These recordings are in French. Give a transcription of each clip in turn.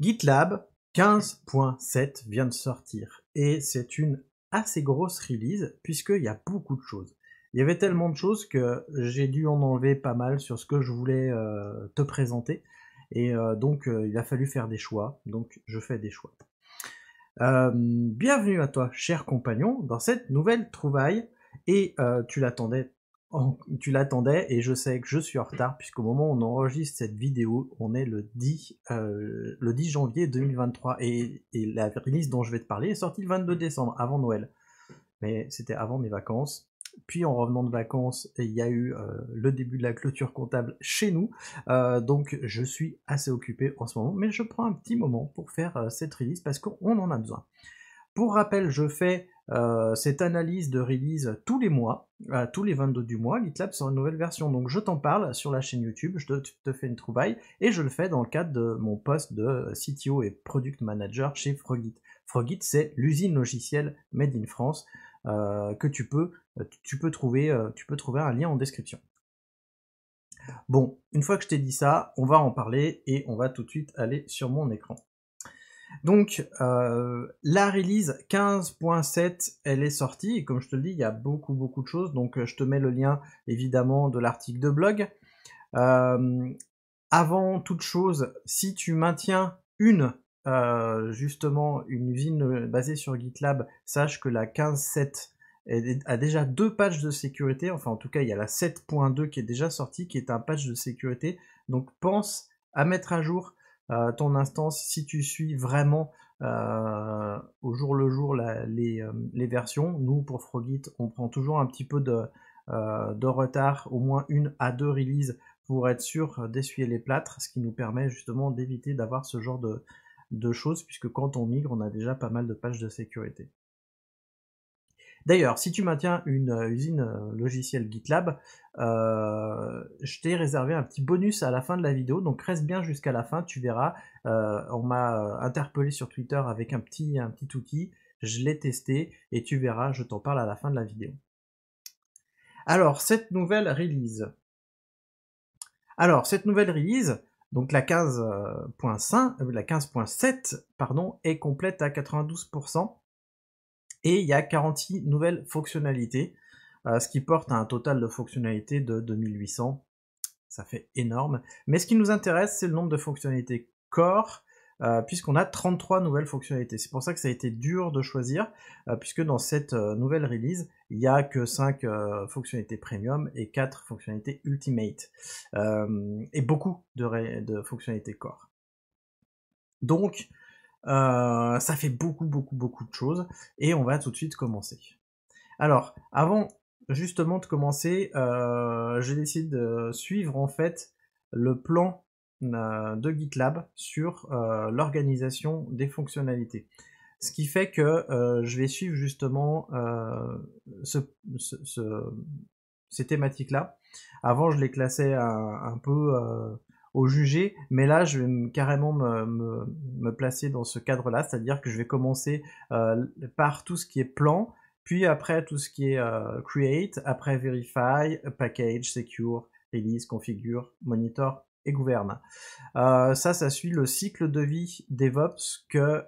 GitLab 15.7 vient de sortir et c'est une assez grosse release puisqu'il y a beaucoup de choses. Il y avait tellement de choses que j'ai dû en enlever pas mal sur ce que je voulais euh, te présenter et euh, donc euh, il a fallu faire des choix, donc je fais des choix. bienvenue à toi cher compagnon dans cette nouvelle trouvaille et tu l'attendais tu l'attendais et je sais que je suis en retard puisqu'au moment où on enregistre cette vidéo, on est le 10, euh, le 10 janvier 2023 et, et, la release dont je vais te parler est sortie le 22 décembre, avant Noël. Mais c'était avant mes vacances. Puis en revenant de vacances, il y a eu euh, le début de la clôture comptable chez nous. Euh, donc je suis assez occupé en ce moment, mais je prends un petit moment pour faire cette release parce qu'on en a besoin. Pour rappel, je fais euh, cette analyse de release tous les mois, euh, tous les 22 du mois, GitLab sort une nouvelle version. Donc je t'en parle sur la chaîne YouTube, je te, fais une trouvaille, et je le fais dans le cadre de mon poste de euh, CTO et Product Manager chez Frogit. Frogit, c'est l'usine logicielle Made in France que trouver, tu peux trouver un lien en description. Bon, une fois que je t'ai dit ça, on va en parler et on va tout de suite aller sur mon écran. Donc euh, la release 15.7, elle est sortie et comme je te le dis, il y a beaucoup beaucoup de choses. Donc euh, je te mets le lien évidemment de l'article de blog. Euh, avant toute chose, si tu maintiens une justement une usine basée sur GitLab, sache que la 15.7 a déjà deux patchs de sécurité. Enfin en tout cas, il y a la 7.2 qui est déjà sortie, qui est un patch de sécurité. Donc pense à mettre à jour euh, ton instance si tu suis vraiment euh, au jour le jour euh, les, versions. Nous, pour Frogit, on prend toujours un petit peu de, retard, au moins une à deux releases pour être sûr d'essuyer les plâtres, ce qui nous permet justement d'éviter d'avoir ce genre de choses, puisque quand on migre, on a déjà pas mal de pages de sécurité. D'ailleurs, si tu maintiens une euh, usine euh, logicielle GitLab, euh, je t'ai réservé un petit bonus à la fin de la vidéo, donc reste bien jusqu'à la fin, tu verras. on m'a interpellé sur Twitter avec un petit, un petit outil, je l'ai testé et tu verras, je t'en parle à la fin de la vidéo. Alors, cette nouvelle release. Alors, cette nouvelle release, donc la la 15.7, pardon, est complète à 92%. Et il y a 46 nouvelles fonctionnalités, euh, ce qui porte à un total de fonctionnalités de 2800. Ça fait énorme. Mais ce qui nous intéresse, c'est le nombre de fonctionnalités core, euh, puisqu'on a 33 nouvelles fonctionnalités. C'est pour ça que ça a été dur de choisir, euh, puisque dans cette nouvelle release, il n'y a que 5 fonctionnalités premium et 4 fonctionnalités ultimate, et beaucoup de fonctionnalités core. Donc, euh, ça fait beaucoup, beaucoup, beaucoup de choses. Et on va tout de suite commencer. Alors, avant justement de commencer, euh, j'ai décidé de suivre en fait le plan euh, de GitLab sur euh, l'organisation des fonctionnalités. Ce qui fait que je vais suivre justement ces thématiques-là. Avant, je les classais un peu au jugé, mais là je vais carrément me, placer dans ce cadre-là, c'est-à-dire que je vais commencer euh, par tout ce qui est plan, puis après tout ce qui est euh, create, après verify, package, secure, release, configure, monitor et gouverne. Euh, ça, ça suit le cycle de vie DevOps que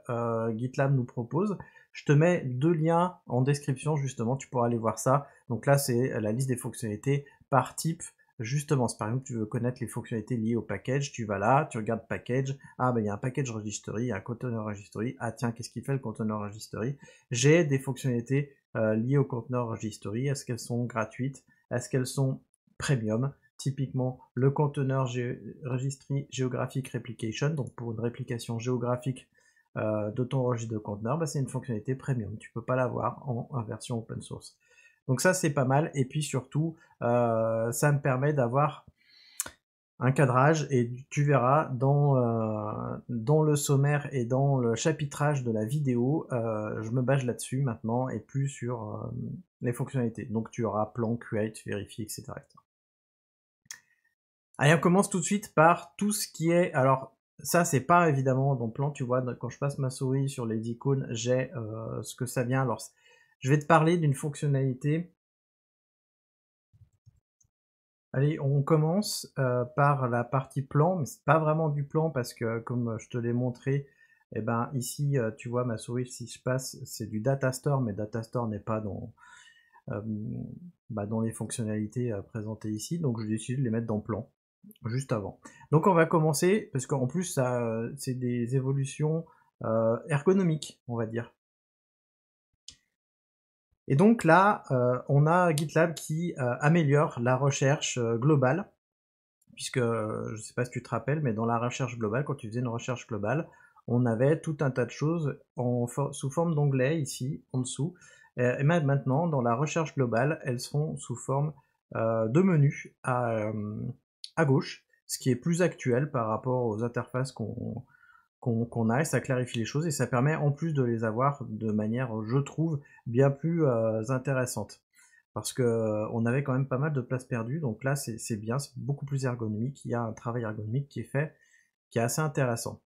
GitLab nous propose. Je te mets deux liens en description justement, tu pourras aller voir ça. Donc là, c'est la liste des fonctionnalités par type Justement, si par exemple tu veux connaître les fonctionnalités liées au package, tu vas là, tu regardes package, ah ben il y a un package registry, un container registry, ah tiens, qu'est-ce qu'il fait le container registry J'ai des fonctionnalités euh, liées au conteneur registry, est-ce qu'elles sont gratuites Est-ce qu'elles sont premium Typiquement, le conteneur registry géographique replication, donc pour une réplication géographique euh, de ton registre de conteneur, ben, c'est une fonctionnalité premium, tu peux pas l'avoir en version open source. Donc ça, c'est pas mal. Et puis surtout, euh, ça me permet d'avoir un cadrage et tu verras dans, euh, le sommaire et dans le chapitrage de la vidéo, euh, je me base là-dessus maintenant et plus sur les fonctionnalités. Donc tu auras plan, create, vérifier, etc., Allez, on commence tout de suite par tout ce qui est... Alors ça, c'est pas évidemment dans plan, tu vois, quand je passe ma souris sur les icônes, j'ai ce que ça vient. Alors je vais te parler d'une fonctionnalité. Allez, on commence euh, par la partie plan, mais ce n'est pas vraiment du plan parce que comme euh, je te l'ai montré, eh ben ici euh, tu vois ma souris si je passe, c'est du data store, mais data n'est pas dans bah, dans les fonctionnalités présentées ici, donc je décide de les mettre dans plan juste avant. Donc on va commencer, parce qu'en plus c'est des évolutions ergonomiques, on va dire. Et donc là, euh, on a GitLab qui euh, améliore la recherche euh, globale, puisque je ne sais pas si tu te rappelles, mais dans la recherche globale, quand tu faisais une recherche globale, on avait tout un tas de choses sous forme d'onglets ici, en dessous. et maintenant, dans la recherche globale, elles seront sous forme de menus à, gauche, ce qui est plus actuel par rapport aux interfaces qu'on qu'on a et ça clarifie les choses et ça permet en plus de les avoir de manière, je trouve, bien plus euh, intéressante. Parce que euh, on avait quand même pas mal de places perdues, donc là c'est bien, c'est beaucoup plus ergonomique, il y a un travail ergonomique qui est fait, qui est assez intéressant.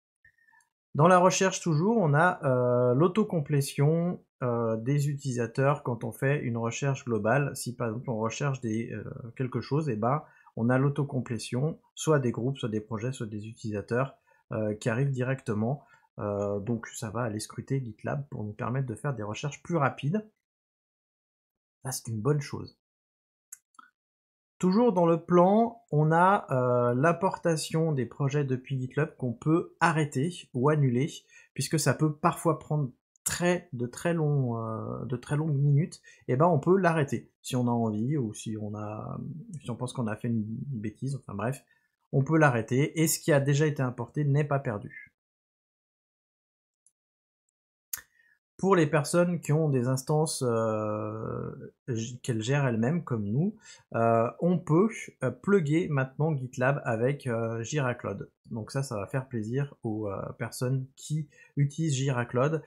Dans la recherche toujours, on a euh, l'autocomplétion des utilisateurs quand on fait une recherche globale. Si par exemple on recherche des, quelque chose, et eh ben on a l'autocomplétion, soit des groupes, soit des projets, soit des utilisateurs euh, qui arrive directement. Euh, donc ça va aller scruter GitLab pour nous permettre de faire des recherches plus rapides. Ça c'est une bonne chose. Toujours dans le plan, on a l'importation euh, l'apportation des projets depuis GitLab qu'on peut arrêter ou annuler, puisque ça peut parfois prendre très, de, très de très longues minutes, et eh ben on peut l'arrêter si on a envie ou si on a si on pense qu'on a fait une bêtise, enfin bref, on peut l'arrêter et ce qui a déjà été importé n'est pas perdu. Pour les personnes qui ont des instances euh, qu'elles gèrent elles-mêmes, comme nous, euh, on peut euh, plugger maintenant GitLab avec Jira Cloud. Donc ça, ça va faire plaisir aux personnes qui utilisent Jira Cloud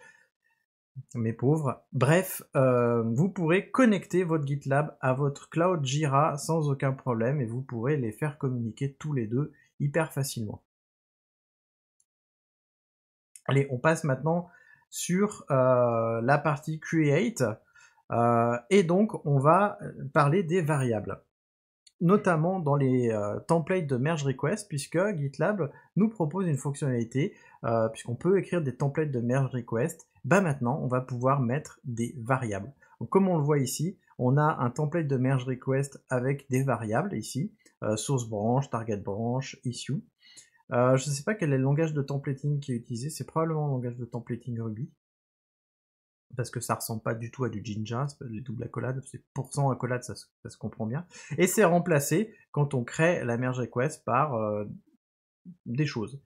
mes pauvres. Bref, euh, vous pourrez connecter votre GitLab à votre cloud Jira sans aucun problème et vous pourrez les faire communiquer tous les deux hyper facilement. Allez, on passe maintenant sur euh, la partie create euh, et donc on va parler des variables notamment dans les templates de merge request, puisque GitLab nous propose une fonctionnalité, puisqu'on peut écrire des templates de merge request bah, maintenant on va pouvoir mettre des variables. comme on le voit ici, on a un template de merge request avec des variables ici, euh, source branch, target branch, issue. Euh, je ne sais pas quel est le langage de templating qui est utilisé, c'est probablement le langage de templating Ruby, parce que ça ressemble pas du tout à du Jinja, les doubles accolades, c'est pourcent accolades, ça, se comprend bien. Et c'est remplacé quand on crée la merge request par euh, des choses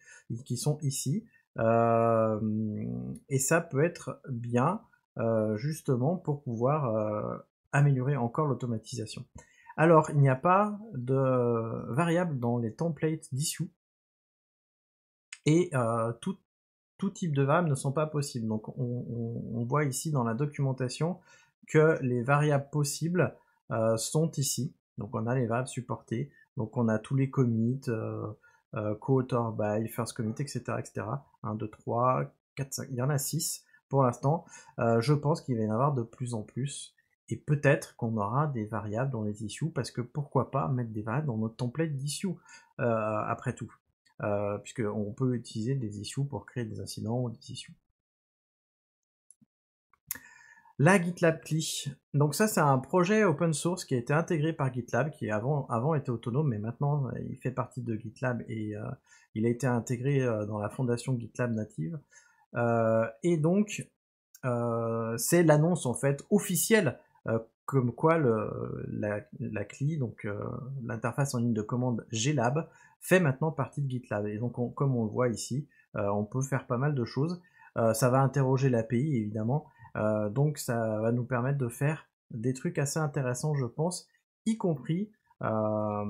qui sont ici. Euh, et ça peut être bien euh, justement pour pouvoir euh, améliorer encore l'automatisation. Alors, il n'y a pas de variables dans les templates d'issue et tout, type de variables ne sont pas possibles. Donc, on, voit ici dans la documentation que les variables possibles sont ici. Donc, on a les variables supportées. Donc, on a tous les commits, euh, co author by First Committee etc. etc. 1, 2, 3, 4, 5, il y en a 6 pour l'instant. Euh, je pense qu'il va y en avoir de plus en plus. Et peut-être qu'on aura des variables dans les issues, parce que pourquoi pas mettre des variables dans notre template d'issue, euh, après tout. puisqu'on peut utiliser des issues pour créer des incidents ou des issues. La GitLab Cli. Donc ça, c'est un projet open source qui a été intégré par GitLab, qui avant, était autonome, mais maintenant euh, il fait partie de GitLab et euh, il a été intégré euh, dans la fondation GitLab native. et donc, c'est l'annonce en fait officielle comme quoi la, CLI, donc l'interface en ligne de commande GLab, fait maintenant partie de GitLab. Et donc, comme on le voit ici, on peut faire pas mal de choses. ça va interroger l'API évidemment euh, donc ça va nous permettre de faire des trucs assez intéressants, je pense, y compris euh,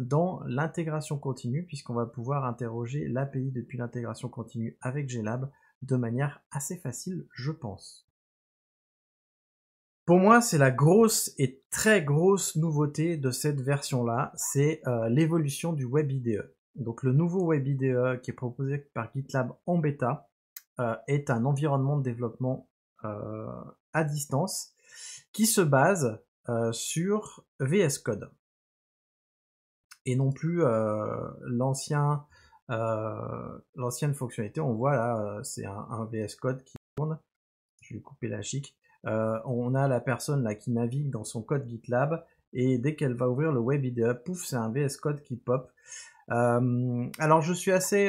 dans l'intégration continue, puisqu'on va pouvoir interroger l'API depuis l'intégration continue avec GLab de manière assez facile, je pense. Pour moi, c'est la grosse et très grosse nouveauté de cette version-là, c'est euh, l'évolution du Web IDE. Donc le nouveau Web IDE qui est proposé par GitLab en bêta est un environnement de développement euh, à distance qui se base euh, sur VS Code et non plus euh, l'ancien l'ancienne fonctionnalité. On voit là, c'est un, VS Code qui tourne. Je vais couper la chic. on a la personne là qui navigue dans son code GitLab et dès qu'elle va ouvrir le web IDE, pouf, c'est un VS Code qui pop. alors je suis assez,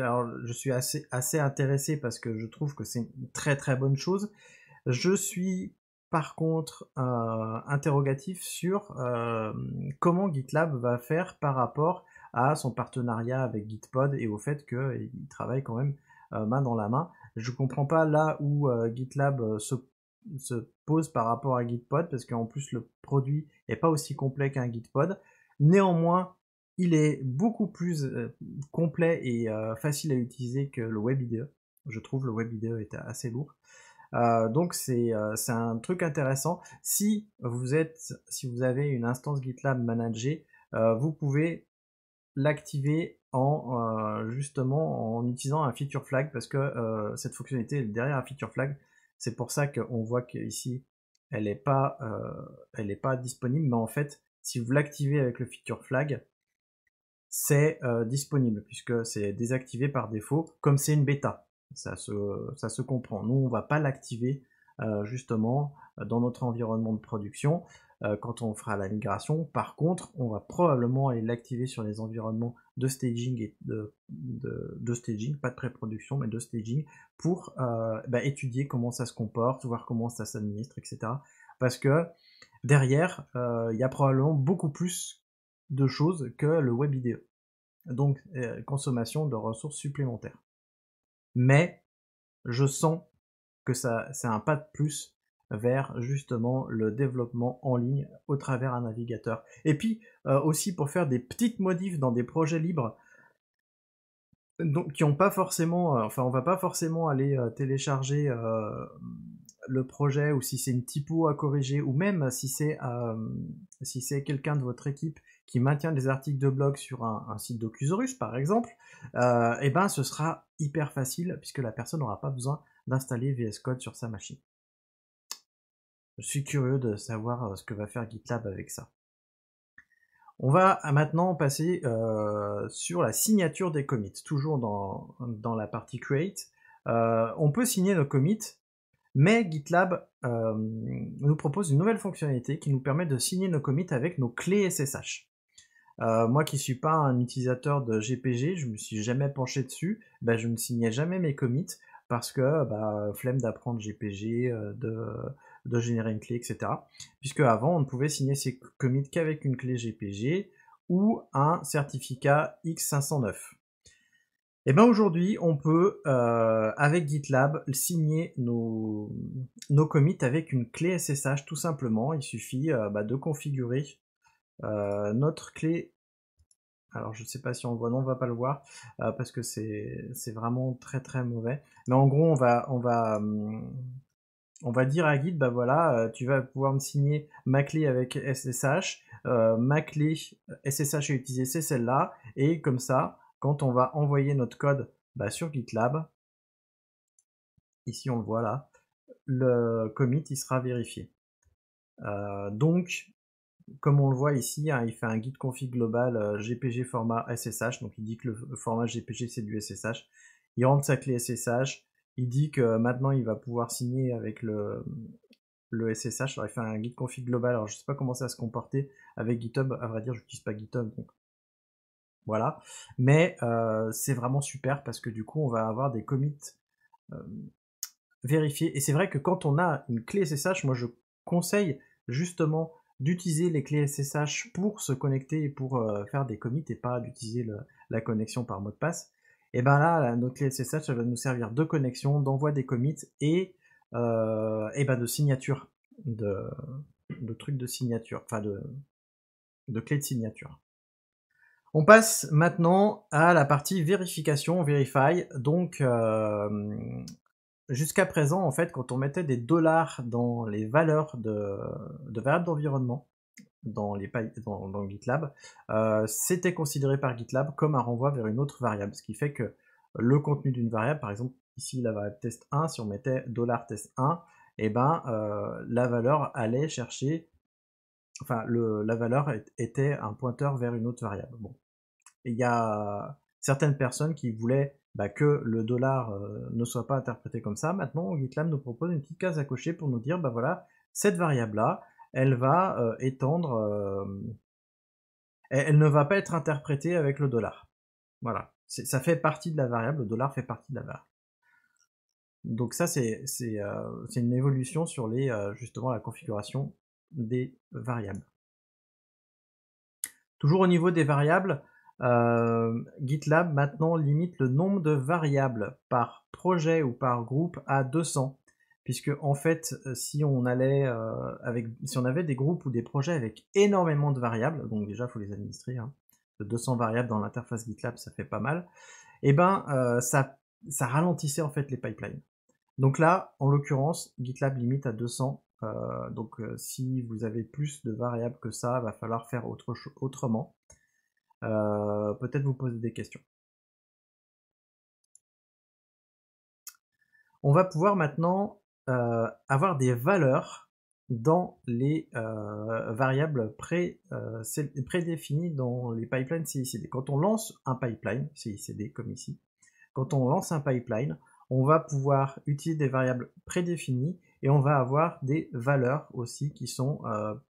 alors je suis assez, intéressé parce que je trouve que c'est une très très bonne chose. Je suis par contre euh, interrogatif sur euh, comment GitLab va faire par rapport à son partenariat avec Gitpod et au fait qu'il euh, travaille quand même main dans la main. Je ne comprends pas là où GitLab se, pose par rapport à Gitpod parce qu'en plus le produit n'est pas aussi complet qu'un Gitpod. Néanmoins, il est beaucoup plus euh, complet et euh, facile à utiliser que le WebIDE. Je trouve le WebIDE est assez lourd. Euh, donc c'est un truc intéressant. Si vous êtes, si vous avez une instance GitLab managée, vous pouvez l'activer en justement en utilisant un feature flag parce que cette fonctionnalité est derrière un feature flag. C'est pour ça qu'on voit qu'ici elle n'est pas, pas disponible, mais en fait si vous l'activez avec le feature flag, c'est euh, disponible puisque c'est désactivé par défaut comme c'est une bêta. Ça se, ça se comprend. Nous, on ne va pas l'activer euh, justement euh, dans notre environnement de production quand on fera la migration. Par contre, on va probablement aller l'activer sur les environnements de staging et de, staging, pas de pré-production, mais de staging pour bah, étudier comment ça se comporte, voir comment ça s'administre, etc. Parce que derrière, il y a probablement beaucoup plus de choses que le web vidéo. Donc, euh, consommation de ressources supplémentaires. Mais, je sens que ça, c'est un pas de plus vers justement le développement en ligne au travers un navigateur. Et puis euh, aussi pour faire des petites modifs dans des projets libres, donc qui n'ont pas forcément, euh, enfin on va pas forcément aller télécharger le projet ou si c'est une typo à corriger ou même si c'est euh, si c'est quelqu'un de votre équipe qui maintient des articles de blog sur un, site d'Ocusaurus par exemple, euh, eh et ben ce sera hyper facile puisque la personne n'aura pas besoin d'installer VS Code sur sa machine. Je suis curieux de savoir euh, ce que va faire GitLab avec ça. On va maintenant passer sur la signature des commits, toujours dans, la partie create. on peut signer nos commits mais GitLab euh, nous propose une nouvelle fonctionnalité qui nous permet de signer nos commits avec nos clés SSH. Euh, moi qui ne suis pas un utilisateur de GPG, je me suis jamais penché dessus, ben, je ne signais jamais mes commits parce que bah, flemme d'apprendre GPG, euh, de, de, générer une clé, etc. Puisque avant, on ne pouvait signer ses commits qu'avec une clé GPG ou un certificat X509. Et bien aujourd'hui, on peut, euh, avec GitLab, signer nos, nos, commits avec une clé SSH tout simplement. Il suffit euh, bah, de configurer euh, notre clé. Alors je ne sais pas si on le voit, non, on ne va pas le voir, parce que c'est vraiment très très mauvais. Mais en gros, on va, on va, hum, on va dire à Git, bah voilà, tu vas pouvoir me signer ma clé avec SSH, ma clé SSH à utiliser, c'est celle-là, et comme ça, quand on va envoyer notre code bah, sur GitLab, ici on le voit là, le commit il sera vérifié. Euh, donc, comme on le voit ici, hein, il fait un git config global GPG euh, format SSH, donc il dit que le format GPG c'est du SSH. Il rentre sa clé SSH, il dit que euh, maintenant il va pouvoir signer avec le, SSH. Alors il fait un git config global, alors je ne sais pas comment ça va se comporter avec GitHub, à vrai dire, je n'utilise pas GitHub, voilà. Mais euh, c'est vraiment super parce que du coup, on va avoir des commits euh, vérifiés. Et c'est vrai que quand on a une clé SSH, moi je conseille justement d'utiliser les clés SSH pour se connecter et pour euh, faire des commits et pas d'utiliser la connexion par mot de passe. Et bien là, notre clé SSH, ça va nous servir de connexion, d'envoi des commits et, ben de signature, de, de trucs de signature, enfin de, de clé de signature. On passe maintenant à la partie vérification, verify. Donc, euh, jusqu'à présent, en fait, quand on mettait des dollars dans les valeurs de, variables d'environnement, dans, les, dans, GitLab, euh, c'était considéré par GitLab comme un renvoi vers une autre variable, ce qui fait que le contenu d'une variable, par exemple, ici la variable test 1, si on mettait dollar test 1, et eh ben, euh, la valeur allait chercher, enfin, le, la valeur était un pointeur vers une autre variable. Bon il y a certaines personnes qui voulaient bah, que le dollar euh, ne soit pas interprété comme ça. Maintenant, GitLab nous propose une petite case à cocher pour nous dire, bah voilà, cette variable-là, elle va euh, étendre, euh, elle ne va pas être interprétée avec le dollar. Voilà, ça fait partie de la variable, le dollar fait partie de la variable. Donc ça, c'est une évolution sur les, justement la configuration des variables. Toujours au niveau des variables, euh, GitLab maintenant limite le nombre de variables par projet ou par groupe à 200, puisque en fait, euh, si on allait euh, avec, si on avait des groupes ou des projets avec énormément de variables, donc déjà faut les administrer, hein, de 200 variables dans l'interface GitLab, ça fait pas mal. Et eh ben, ça, ça ralentissait en fait les pipelines. Donc là, en l'occurrence, GitLab limite à 200. donc si vous avez plus de variables que ça, va falloir faire autre, autrement. Euh, peut-être vous poser des questions. On va pouvoir maintenant euh, avoir des valeurs dans les euh, variables pré, prédéfinies dans les pipelines CICD. Quand on lance un pipeline, CICD comme ici, quand on lance un pipeline, on va pouvoir utiliser des variables prédéfinies et on va avoir des valeurs aussi qui sont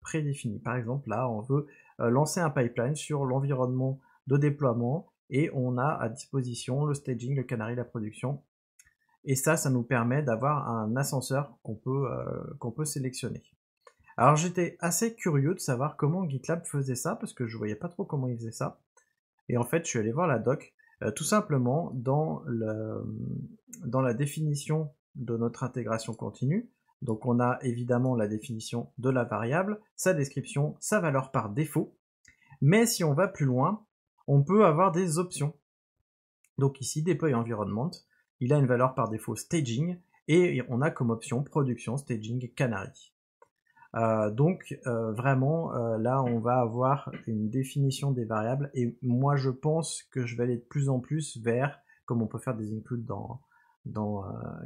prédéfinies. Par exemple, là, on veut euh, lancer un pipeline sur l'environnement de déploiement et on a à disposition le staging, le canary, la production. Et ça, ça nous permet d'avoir un ascenseur euh, qu'on peut, sélectionner. Alors j'étais assez curieux de savoir comment GitLab faisait ça, parce que je ne voyais pas trop comment il faisait ça. Et en fait, je suis allé voir la doc. Euh, tout simplement, dans la définition de notre intégration continue, donc on a évidemment la définition de la variable, sa description, sa valeur par défaut. Mais si on va plus loin, on peut avoir des options. Donc ici, deploy environment, il a une valeur par défaut staging, et on a comme option production, staging, canary. Euh, donc euh, vraiment, euh, là, on va avoir une définition des variables, et moi, je pense que je vais aller de plus en plus vers, comme on peut faire des includes dans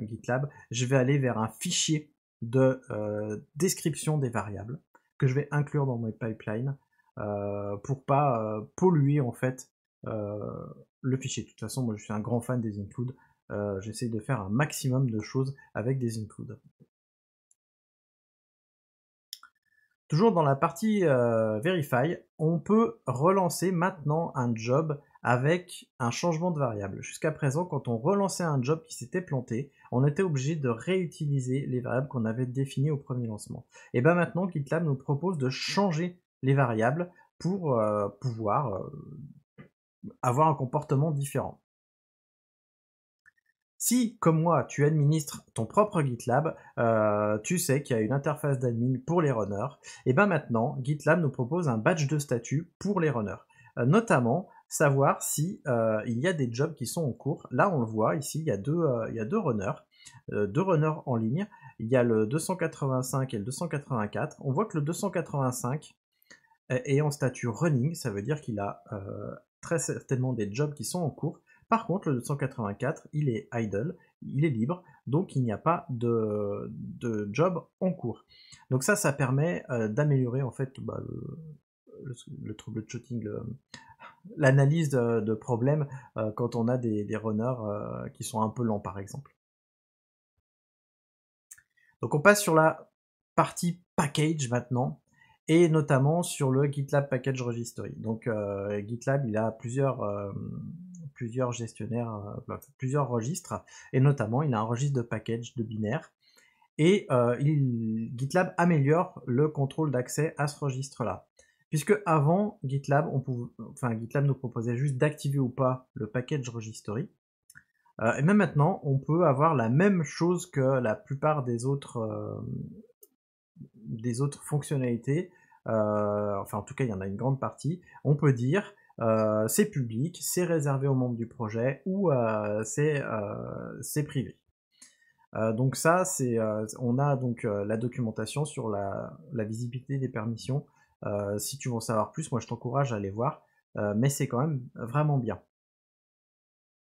GitLab, je vais aller vers un fichier de euh, description des variables que je vais inclure dans mes pipelines euh, pour pas euh, polluer en fait le fichier. De toute façon, moi je suis un grand fan des includes. J'essaie de faire un maximum de choses avec des includes. Toujours dans la partie verify, on peut relancer maintenant un job avec un changement de variable. Jusqu'à présent, quand on relançait un job qui s'était planté, on était obligé de réutiliser les variables qu'on avait définies au premier lancement. Et bien maintenant, GitLab nous propose de changer les variables pour euh, pouvoir euh, avoir un comportement différent. Si, comme moi, tu administres ton propre GitLab, euh, tu sais qu'il y a une interface d'admin pour les runners, et bien maintenant, GitLab nous propose un badge de statut pour les runners. notamment, savoir si euh, il y a des jobs qui sont en cours. Là, on le voit ici, il y a deux, euh, il y deux runners, euh, deux runners en ligne. Il y a le 285 et le 284. On voit que le 285 est, en statut running, ça veut dire qu'il a très certainement des jobs qui sont en cours. Par contre, le 284, il est idle, il est libre, donc il n'y a pas de, de, job en cours. Donc ça, ça permet d'améliorer en fait bah, le, trouble de shooting, l'analyse de, problèmes euh, quand on a des, runners euh, qui sont un peu lents par exemple. Donc on passe sur la partie package maintenant et notamment sur le GitLab Package Registry. Donc euh, GitLab, il a plusieurs, plusieurs gestionnaires, plusieurs registres, et notamment il a un registre de package de binaire. Et GitLab améliore le contrôle d'accès à ce registre-là. Puisque avant GitLab, on pouvait, enfin, GitLab nous proposait juste d'activer ou pas le package registry. Euh, et même maintenant, on peut avoir la même chose que la plupart des autres, euh, des autres fonctionnalités. Euh, enfin, en tout cas, il y en a une grande partie. On peut dire c'est public, c'est réservé aux membres du projet ou c'est privé. donc ça, c'est on a donc la documentation sur la visibilité des permissions euh, si tu veux en savoir plus, moi je t'encourage à aller voir, euh, mais c'est quand même vraiment bien.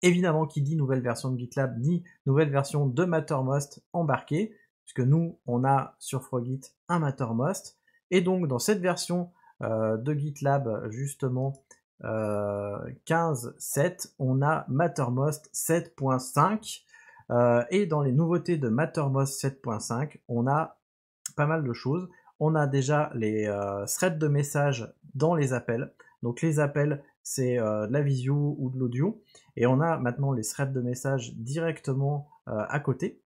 Évidemment, qui dit nouvelle version de GitLab dit nouvelle version de Mattermost embarquée, puisque nous, on a sur Frogit un Mattermost. Et donc, dans cette version euh, de GitLab, justement, 15.7, on a Mattermost 7.5. et dans les nouveautés de Mattermost 7.5, on a pas mal de choses on a déjà les euh, threads de messages dans les appels. Donc les appels, c'est euh, de la visio ou de l'audio. Et on a maintenant les threads de messages directement euh, à côté.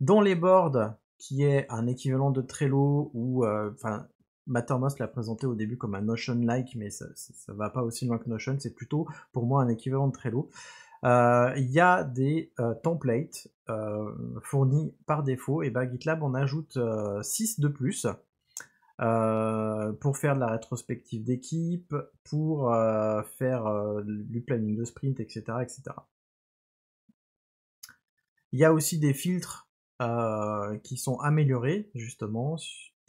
Dans les boards, qui est un équivalent de Trello ou enfin Mattermost l'a présenté au début comme un Notion-like, mais ça, ne va pas aussi loin que Notion, c'est plutôt pour moi un équivalent de Trello. Il y a des templates euh, fourni par défaut, et bah GitLab on ajoute 6 euh, de plus. Euh, pour faire de la rétrospective d'équipe, pour faire du planning de sprint, etc., etc. Il y a aussi des filtres qui sont améliorés, justement,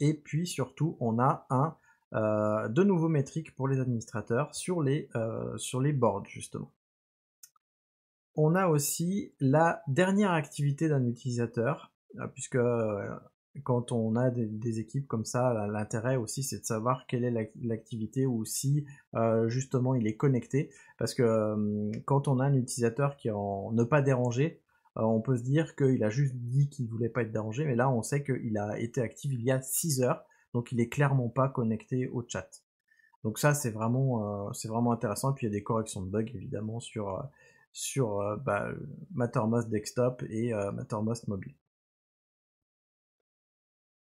et puis surtout, on a un de nouveaux métriques pour les administrateurs sur les, sur les boards, justement on a aussi la dernière activité d'un utilisateur, euh, puisque euh, quand on a des, équipes comme ça, l'intérêt aussi c'est de savoir quelle est l'activité ou si euh, justement il est connecté. Parce que quand on a un utilisateur qui est en ne pas déranger, on peut se dire qu'il a juste dit qu'il ne voulait pas être dérangé, mais là on sait qu'il a été actif il y a 6 heures, donc il n'est clairement pas connecté au chat. Donc ça c'est vraiment, vraiment intéressant. Puis il y a des corrections de bugs évidemment sur, sur euh, bah, euh, Mattermost Desktop et euh, Mattermost Mobile.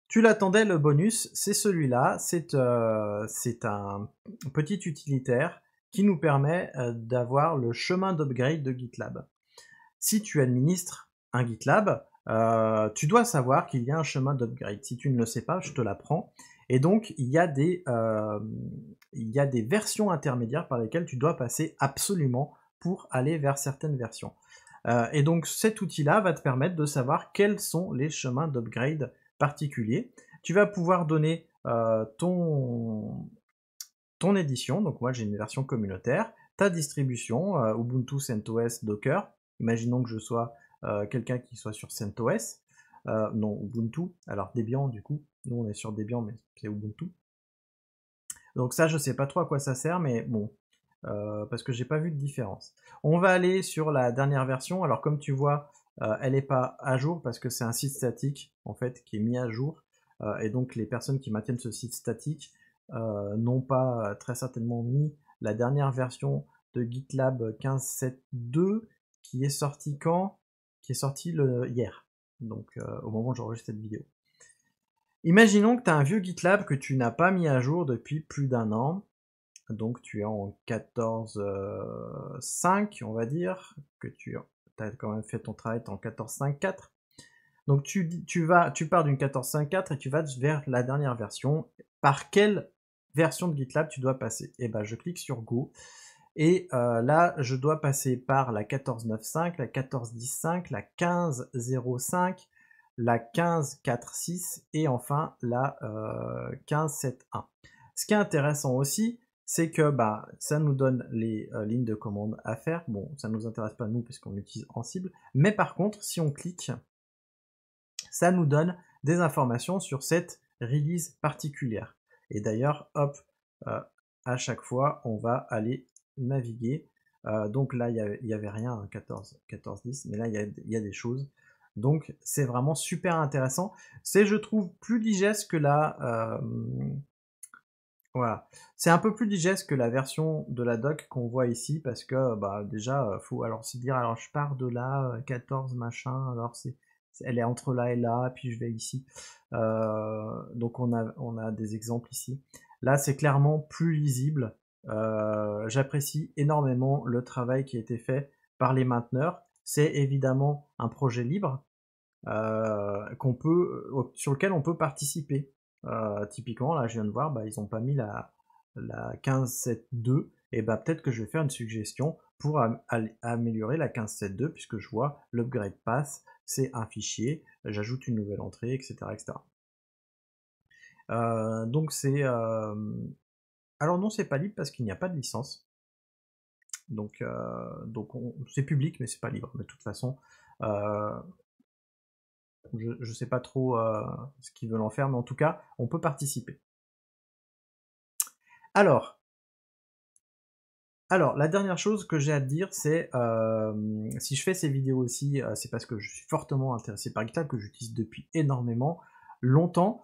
Tu l'attendais, le bonus, c'est celui-là. C'est un petit utilitaire qui nous permet d'avoir le chemin d'upgrade de GitLab. Si tu administres un GitLab, tu dois savoir qu'il y a un chemin d'upgrade. Si tu ne le sais pas, je te l'apprends. Et donc, a il y a des versions intermédiaires par lesquelles tu dois passer absolument pour aller vers certaines versions. Euh, et donc cet outil-là va te permettre de savoir quels sont les chemins d'upgrade particuliers. Tu vas pouvoir donner euh, ton, ton édition, donc moi j'ai une version communautaire, ta distribution, euh, Ubuntu, CentOS, Docker, imaginons que je sois quelqu'un qui soit sur CentOS, non Ubuntu, alors Debian du coup, nous on est sur Debian mais c'est Ubuntu. Donc ça je sais pas trop à quoi ça sert mais bon, euh, parce que j'ai pas vu de différence. On va aller sur la dernière version. Alors comme tu vois, euh, elle n'est pas à jour parce que c'est un site statique en fait qui est mis à jour. Euh, et donc les personnes qui maintiennent ce site statique n'ont pas très certainement mis la dernière version de GitLab 15.7.2 qui est sortie quand Qui est sortie le, hier. Donc au moment où j'enregistre cette vidéo. Imaginons que tu as un vieux GitLab que tu n'as pas mis à jour depuis plus d'un an donc tu es en 14.5, euh, on va dire, que tu as quand même fait ton travail, en 14.5.4. Donc tu, tu, vas, tu pars d'une 14.5.4 et tu vas vers la dernière version. Par quelle version de GitLab tu dois passer Et eh ben je clique sur Go. Et euh, là, je dois passer par la 14.9.5, la 14.10.5, la 15.05, la 15.4.6 et enfin la 15.7.1. Euh, Ce qui est intéressant aussi, c'est que bah, ça nous donne les euh, lignes de commande à faire. Bon, ça ne nous intéresse pas nous puisqu'on l'utilise en cible. Mais par contre, si on clique, ça nous donne des informations sur cette release particulière. Et d'ailleurs, hop, euh, à chaque fois, on va aller naviguer. Euh, donc là, il n'y avait rien, 14, 14, 10, mais là, il y, a, des choses. Donc, c'est vraiment super intéressant. C'est, je trouve, plus digeste que la, voilà. C'est un peu plus digeste que la version de la doc qu'on voit ici parce que euh, bah, déjà, euh, faut alors se dire alors je pars de là, 14 euh, machin, alors c'est elle est entre là et là, puis je vais ici. donc on a, on a des exemples ici. Là, c'est clairement plus lisible. J'apprécie énormément le travail qui a été fait par les mainteneurs. C'est évidemment un projet libre sur lequel on peut participer. Euh, typiquement, là, je viens de voir, bah, ils n'ont pas mis la, la 15.7.2. Et bah, peut-être que je vais faire une suggestion pour améliorer la 15.7.2, puisque je vois l'upgrade pass, c'est un fichier, j'ajoute une nouvelle entrée, etc. etc. Euh, donc c'est... Euh, alors non, c'est pas libre parce qu'il n'y a pas de licence. Donc, donc c'est public, mais c'est pas libre. Mais de toute façon, je ne sais pas trop euh, ce qu'ils veulent en faire, mais en tout cas, on peut participer. Alors, alors la dernière chose que j'ai à te dire, c'est euh, si je fais ces vidéos aussi, euh, c'est parce que je suis fortement intéressé par GitHub, que j'utilise depuis énormément longtemps.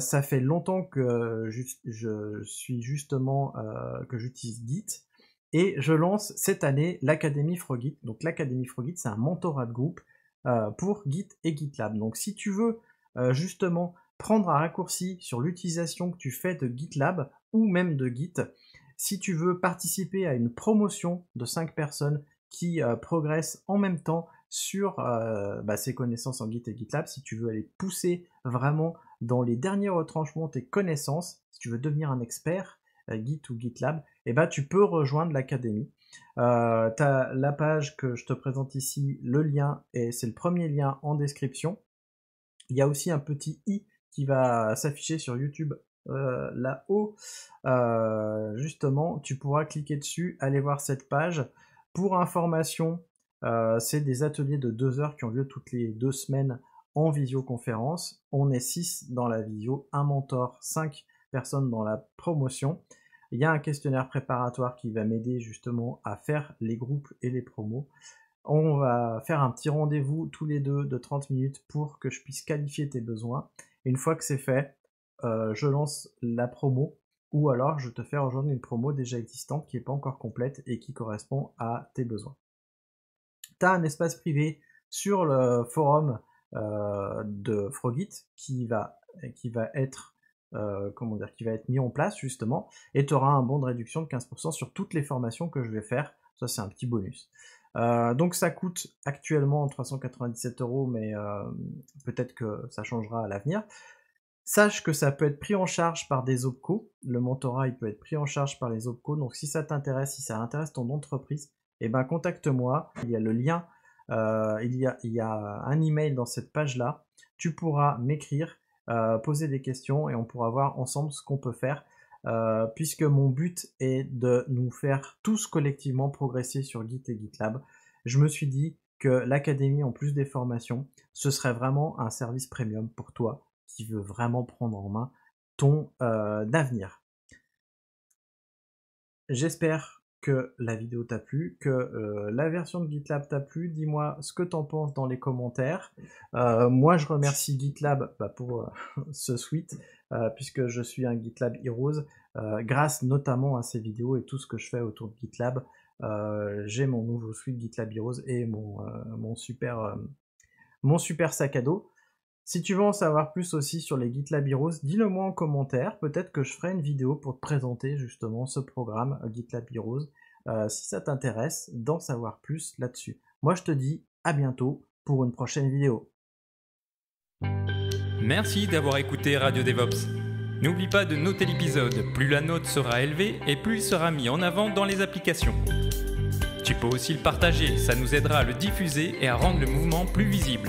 ça fait longtemps que je, suis justement que j'utilise Git et je lance cette année l'Académie Frogit. Donc l'Académie Frogit, c'est un mentorat de groupe euh, pour Git et GitLab. Donc si tu veux euh, justement prendre un raccourci sur l'utilisation que tu fais de GitLab ou même de Git, si tu veux participer à une promotion de 5 personnes qui euh, progressent en même temps sur bah, ces connaissances en Git et GitLab, si tu veux aller pousser vraiment dans les derniers retranchements tes connaissances, si tu veux devenir un expert Git ou GitLab, eh ben, tu peux rejoindre l'académie. Euh, tu as la page que je te présente ici, le lien, et c'est le premier lien en description. Il y a aussi un petit i qui va s'afficher sur YouTube euh, là-haut. Euh, justement, tu pourras cliquer dessus, aller voir cette page. Pour information, c'est des ateliers de deux heures qui ont lieu toutes les deux semaines en visioconférence. On est 6 dans la visio, un mentor, 5 personnes dans la promotion. Il y a un questionnaire préparatoire qui va m'aider justement à faire les groupes et les promos. On va faire un petit rendez-vous tous les deux de 30 minutes pour que je puisse qualifier tes besoins. Une fois que c'est fait, euh, je lance la promo ou alors je te fais rejoindre une promo déjà existante qui n'est pas encore complète et qui correspond à tes besoins. Tu as un espace privé sur le forum euh, de Frogit qui va, qui va être euh, comment dire, qui va être mis en place justement, et tu auras un bon de réduction de 15% sur toutes les formations que je vais faire. Ça, c'est un petit bonus. Euh, donc ça coûte actuellement 397 euros, mais euh, peut-être que ça changera à l'avenir. Sache que ça peut être pris en charge par des OPCO. Le mentorat, il peut être pris en charge par les OPCO. Donc si ça t'intéresse, si ça intéresse ton entreprise, eh ben contacte-moi. Il y a le lien, il, y a, il y a un email dans cette page-là. Tu pourras m'écrire euh, poser des questions et on pourra voir ensemble ce qu'on peut faire. Euh, puisque mon but est de nous faire tous collectivement progresser sur Git et GitLab, je me suis dit que l'académie, en plus des formations, ce serait vraiment un service premium pour toi qui veux vraiment prendre en main ton euh, avenir. J'espère que la vidéo t'a plu, que euh, la version de GitLab t'a plu. Dis-moi ce que t'en penses dans les commentaires. Euh, moi, je remercie GitLab bah, pour euh, ce suite, puisque je suis un GitLab Heroes, grâce notamment à ces vidéos et tout ce que je fais autour de GitLab. J'ai mon nouveau suite GitLab Heroes et mon, super, mon super sac à dos. Si tu veux en savoir plus aussi sur les GitLab Heroes, dis-le moi en commentaire. Peut-être que je ferai une vidéo pour te présenter justement ce programme euh, GitLab Heroes euh, si ça t'intéresse d'en savoir plus là-dessus. Moi, je te dis à bientôt pour une prochaine vidéo. Merci d'avoir écouté Radio DevOps. N'oublie pas de noter l'épisode, plus la note sera élevée et plus il sera mis en avant dans les applications. Tu peux aussi le partager, ça nous aidera à le diffuser et à rendre le mouvement plus visible.